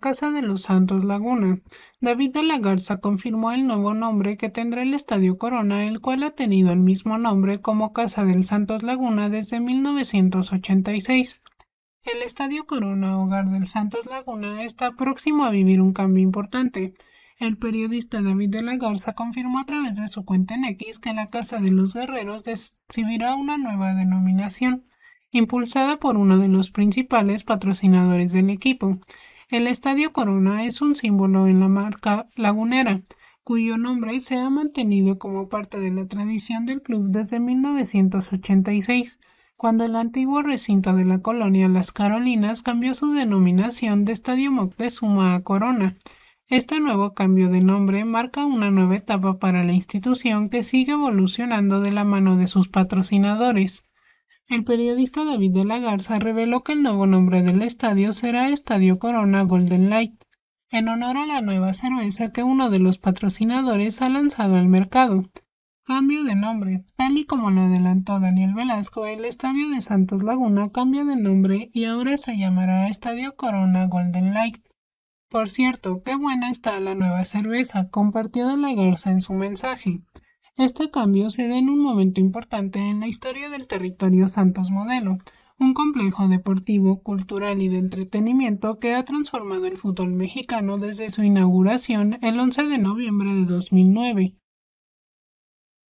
Casa de los Santos Laguna. David de la Garza confirmó el nuevo nombre que tendrá el Estadio Corona, el cual ha tenido el mismo nombre como Casa del Santos Laguna desde 1986. El Estadio Corona, hogar del Santos Laguna, está próximo a vivir un cambio importante. El periodista David de la Garza confirmó a través de su cuenta en X que la Casa de los Guerreros recibirá una nueva denominación, impulsada por uno de los principales patrocinadores del equipo, el Estadio Corona es un símbolo en la marca lagunera, cuyo nombre se ha mantenido como parte de la tradición del club desde 1986, cuando el antiguo recinto de la colonia Las Carolinas cambió su denominación de Estadio Suma a Corona. Este nuevo cambio de nombre marca una nueva etapa para la institución que sigue evolucionando de la mano de sus patrocinadores. El periodista David de la Garza reveló que el nuevo nombre del estadio será Estadio Corona Golden Light, en honor a la nueva cerveza que uno de los patrocinadores ha lanzado al mercado. Cambio de nombre. Tal y como lo adelantó Daniel Velasco, el estadio de Santos Laguna cambia de nombre y ahora se llamará Estadio Corona Golden Light. Por cierto, qué buena está la nueva cerveza, compartió de la Garza en su mensaje. Este cambio se da en un momento importante en la historia del territorio Santos Modelo, un complejo deportivo, cultural y de entretenimiento que ha transformado el fútbol mexicano desde su inauguración el 11 de noviembre de 2009.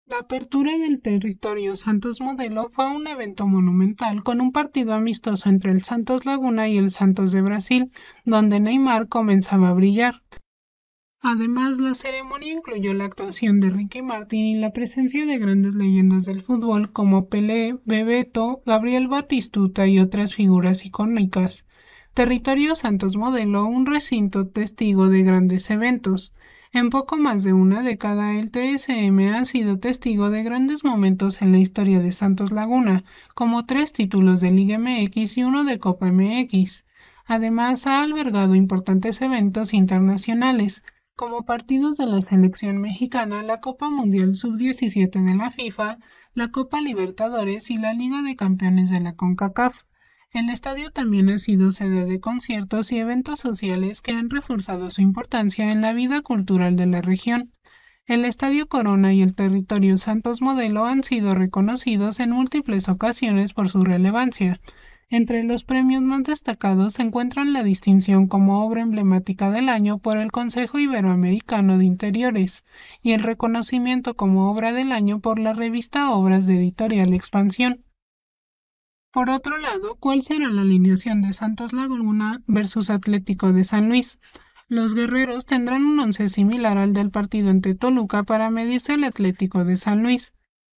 La apertura del territorio Santos Modelo fue un evento monumental con un partido amistoso entre el Santos Laguna y el Santos de Brasil, donde Neymar comenzaba a brillar. Además, la ceremonia incluyó la actuación de Ricky Martin y la presencia de grandes leyendas del fútbol como Pelé, Bebeto, Gabriel Batistuta y otras figuras icónicas. Territorio Santos modeló un recinto testigo de grandes eventos. En poco más de una década, el TSM ha sido testigo de grandes momentos en la historia de Santos Laguna, como tres títulos de Liga MX y uno de Copa MX. Además, ha albergado importantes eventos internacionales, como partidos de la selección mexicana, la Copa Mundial Sub-17 de la FIFA, la Copa Libertadores y la Liga de Campeones de la CONCACAF. El estadio también ha sido sede de conciertos y eventos sociales que han reforzado su importancia en la vida cultural de la región. El Estadio Corona y el territorio Santos Modelo han sido reconocidos en múltiples ocasiones por su relevancia. Entre los premios más destacados se encuentran la distinción como obra emblemática del año por el Consejo Iberoamericano de Interiores y el reconocimiento como obra del año por la revista Obras de Editorial Expansión. Por otro lado, ¿cuál será la alineación de Santos Laguna versus Atlético de San Luis? Los guerreros tendrán un once similar al del partido ante Toluca para medirse al Atlético de San Luis.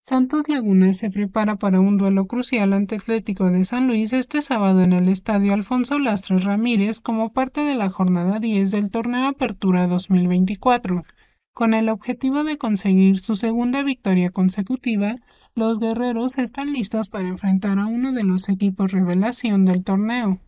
Santos Laguna se prepara para un duelo crucial ante Atlético de San Luis este sábado en el Estadio Alfonso Lastres Ramírez como parte de la jornada 10 del torneo Apertura 2024. Con el objetivo de conseguir su segunda victoria consecutiva, los guerreros están listos para enfrentar a uno de los equipos revelación del torneo,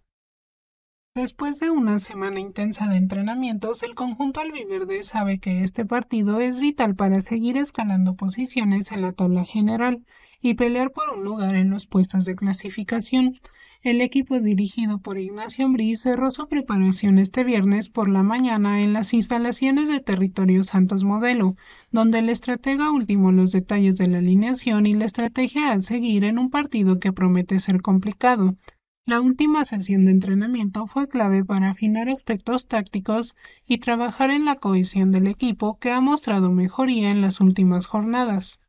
Después de una semana intensa de entrenamientos, el conjunto albiverde sabe que este partido es vital para seguir escalando posiciones en la tabla general y pelear por un lugar en los puestos de clasificación. El equipo dirigido por Ignacio Ambriz cerró su preparación este viernes por la mañana en las instalaciones de Territorio Santos Modelo, donde el estratega ultimó los detalles de la alineación y la estrategia a seguir en un partido que promete ser complicado. La última sesión de entrenamiento fue clave para afinar aspectos tácticos y trabajar en la cohesión del equipo que ha mostrado mejoría en las últimas jornadas.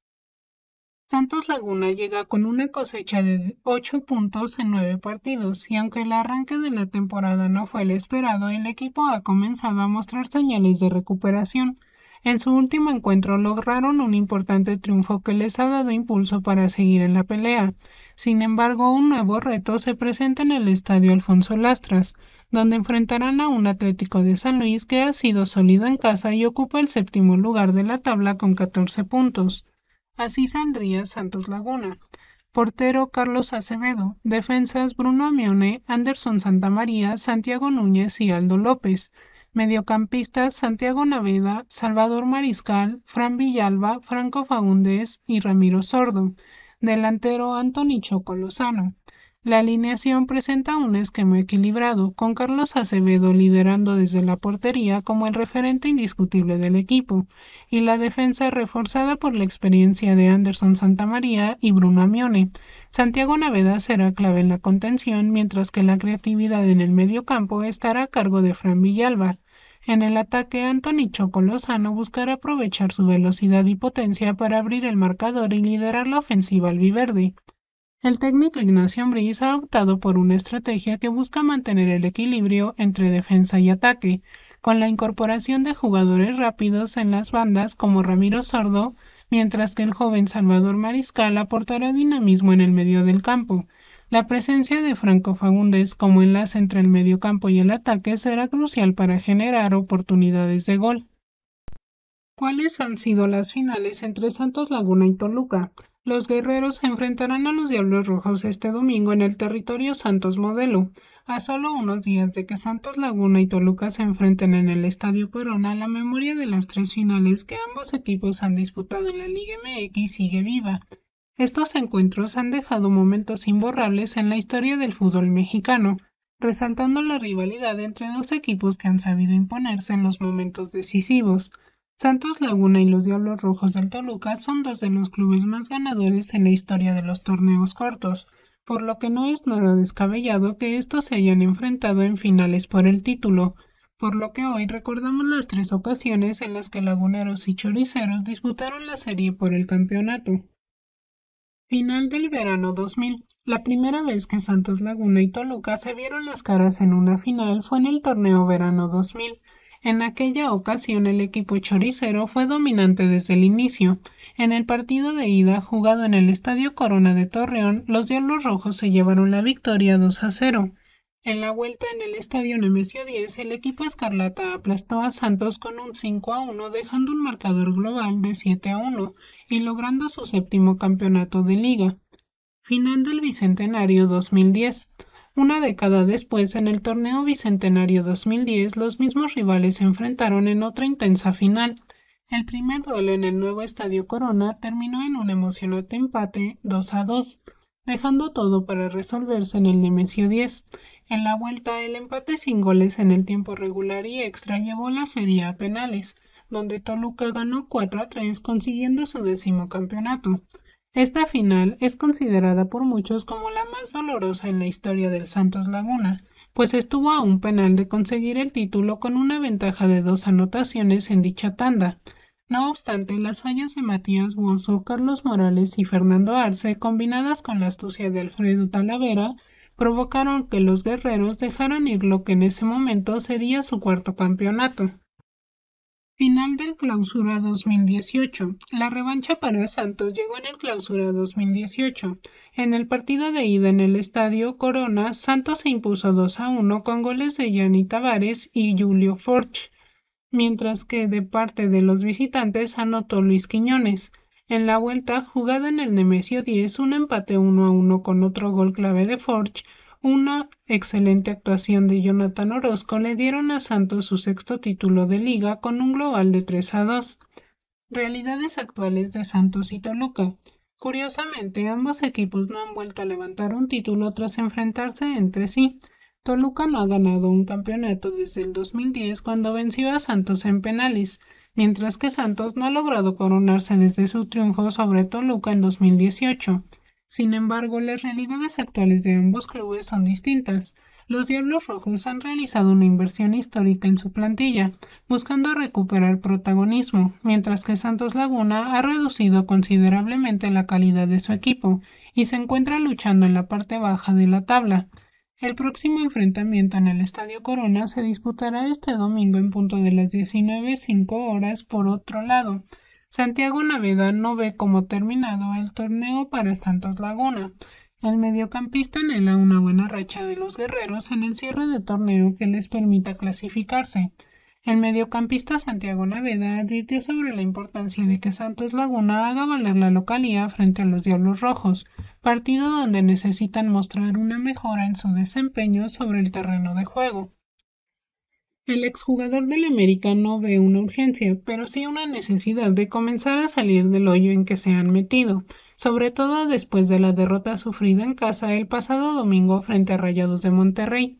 Santos Laguna llega con una cosecha de 8 puntos en 9 partidos y aunque el arranque de la temporada no fue el esperado, el equipo ha comenzado a mostrar señales de recuperación. En su último encuentro lograron un importante triunfo que les ha dado impulso para seguir en la pelea. Sin embargo, un nuevo reto se presenta en el Estadio Alfonso Lastras, donde enfrentarán a un Atlético de San Luis que ha sido sólido en casa y ocupa el séptimo lugar de la tabla con 14 puntos. Así saldría Santos Laguna. Portero Carlos Acevedo. Defensas Bruno Amione, Anderson Santamaría, Santiago Núñez y Aldo López. Mediocampistas: Santiago Naveda, Salvador Mariscal, Fran Villalba, Franco Fagundes y Ramiro Sordo. Delantero: Antoni "Choco" La alineación presenta un esquema equilibrado, con Carlos Acevedo liderando desde la portería como el referente indiscutible del equipo, y la defensa reforzada por la experiencia de Anderson Santamaría y Bruno Amione. Santiago Naveda será clave en la contención, mientras que la creatividad en el medio campo estará a cargo de Fran Villalba. En el ataque, Anthony Choco buscará aprovechar su velocidad y potencia para abrir el marcador y liderar la ofensiva al albiverde. El técnico Ignacio Ambriz ha optado por una estrategia que busca mantener el equilibrio entre defensa y ataque, con la incorporación de jugadores rápidos en las bandas como Ramiro Sordo, mientras que el joven Salvador Mariscal aportará dinamismo en el medio del campo. La presencia de Franco Fagundes como enlace entre el medio campo y el ataque será crucial para generar oportunidades de gol. ¿Cuáles han sido las finales entre Santos Laguna y Toluca? Los guerreros se enfrentarán a los Diablos Rojos este domingo en el territorio Santos Modelo, a solo unos días de que Santos Laguna y Toluca se enfrenten en el Estadio Corona, la memoria de las tres finales que ambos equipos han disputado en la Liga MX sigue viva. Estos encuentros han dejado momentos imborrables en la historia del fútbol mexicano, resaltando la rivalidad entre dos equipos que han sabido imponerse en los momentos decisivos. Santos Laguna y los Diablos Rojos del Toluca son dos de los clubes más ganadores en la historia de los torneos cortos, por lo que no es nada descabellado que estos se hayan enfrentado en finales por el título, por lo que hoy recordamos las tres ocasiones en las que Laguneros y Choriceros disputaron la serie por el campeonato. Final del verano 2000. La primera vez que Santos Laguna y Toluca se vieron las caras en una final fue en el torneo verano 2000 en aquella ocasión el equipo choricero fue dominante desde el inicio. En el partido de ida jugado en el Estadio Corona de Torreón, los Diablos Rojos se llevaron la victoria 2 a 0. En la vuelta en el Estadio Nemesio 10, el equipo escarlata aplastó a Santos con un 5 a 1, dejando un marcador global de 7 a 1 y logrando su séptimo campeonato de liga. Final del Bicentenario 2010. Una década después, en el torneo Bicentenario 2010, los mismos rivales se enfrentaron en otra intensa final. El primer duelo en el nuevo Estadio Corona terminó en un emocionante empate 2 a 2, dejando todo para resolverse en el Nemesio 10. En la vuelta, el empate sin goles en el tiempo regular y extra llevó la serie a penales, donde Toluca ganó 4 a 3 consiguiendo su décimo campeonato. Esta final es considerada por muchos como la más dolorosa en la historia del Santos Laguna, pues estuvo a un penal de conseguir el título con una ventaja de dos anotaciones en dicha tanda. No obstante, las fallas de Matías Buoso, Carlos Morales y Fernando Arce, combinadas con la astucia de Alfredo Talavera, provocaron que los guerreros dejaran ir lo que en ese momento sería su cuarto campeonato. Final del Clausura 2018. La revancha para Santos llegó en el Clausura 2018. En el partido de ida en el Estadio Corona, Santos se impuso 2 a 1 con goles de Yanni Tavares y Julio Forch, mientras que de parte de los visitantes anotó Luis Quiñones. En la vuelta, jugada en el Nemesio 10, un empate 1 a 1 con otro gol clave de Forch, una excelente actuación de Jonathan Orozco le dieron a Santos su sexto título de liga con un global de 3 a 2. Realidades actuales de Santos y Toluca. Curiosamente, ambos equipos no han vuelto a levantar un título tras enfrentarse entre sí. Toluca no ha ganado un campeonato desde el 2010 cuando venció a Santos en penales, mientras que Santos no ha logrado coronarse desde su triunfo sobre Toluca en 2018. Sin embargo, las realidades actuales de ambos clubes son distintas. Los Diablos Rojos han realizado una inversión histórica en su plantilla, buscando recuperar protagonismo, mientras que Santos Laguna ha reducido considerablemente la calidad de su equipo y se encuentra luchando en la parte baja de la tabla. El próximo enfrentamiento en el Estadio Corona se disputará este domingo en punto de las 19.05 horas por otro lado. Santiago Naveda no ve como terminado el torneo para Santos Laguna. El mediocampista anhela una buena racha de los guerreros en el cierre de torneo que les permita clasificarse. El mediocampista Santiago Naveda advirtió sobre la importancia de que Santos Laguna haga valer la localía frente a los Diablos Rojos, partido donde necesitan mostrar una mejora en su desempeño sobre el terreno de juego. El exjugador del América no ve una urgencia, pero sí una necesidad de comenzar a salir del hoyo en que se han metido, sobre todo después de la derrota sufrida en casa el pasado domingo frente a Rayados de Monterrey.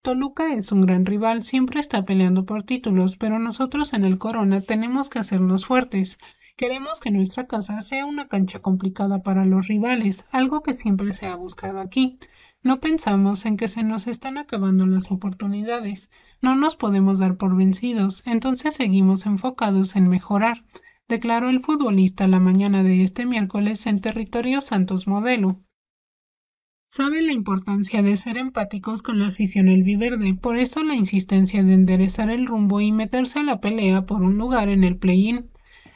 Toluca es un gran rival, siempre está peleando por títulos, pero nosotros en el Corona tenemos que hacernos fuertes. Queremos que nuestra casa sea una cancha complicada para los rivales, algo que siempre se ha buscado aquí. No pensamos en que se nos están acabando las oportunidades, no nos podemos dar por vencidos, entonces seguimos enfocados en mejorar, declaró el futbolista la mañana de este miércoles en territorio Santos Modelo. Sabe la importancia de ser empáticos con la afición albiverde, por eso la insistencia de enderezar el rumbo y meterse a la pelea por un lugar en el play-in.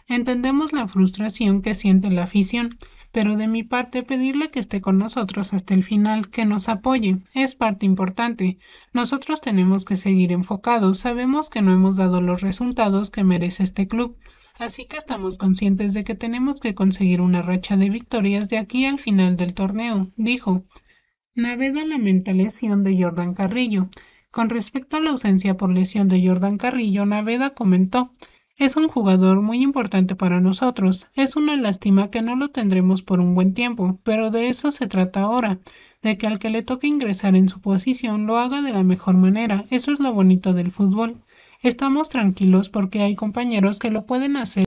Entendemos la frustración que siente la afición, pero de mi parte pedirle que esté con nosotros hasta el final, que nos apoye, es parte importante. Nosotros tenemos que seguir enfocados, sabemos que no hemos dado los resultados que merece este club, así que estamos conscientes de que tenemos que conseguir una racha de victorias de aquí al final del torneo, dijo. Naveda lamenta lesión de Jordan Carrillo. Con respecto a la ausencia por lesión de Jordan Carrillo, Naveda comentó es un jugador muy importante para nosotros. Es una lástima que no lo tendremos por un buen tiempo, pero de eso se trata ahora, de que al que le toque ingresar en su posición lo haga de la mejor manera. Eso es lo bonito del fútbol. Estamos tranquilos porque hay compañeros que lo pueden hacer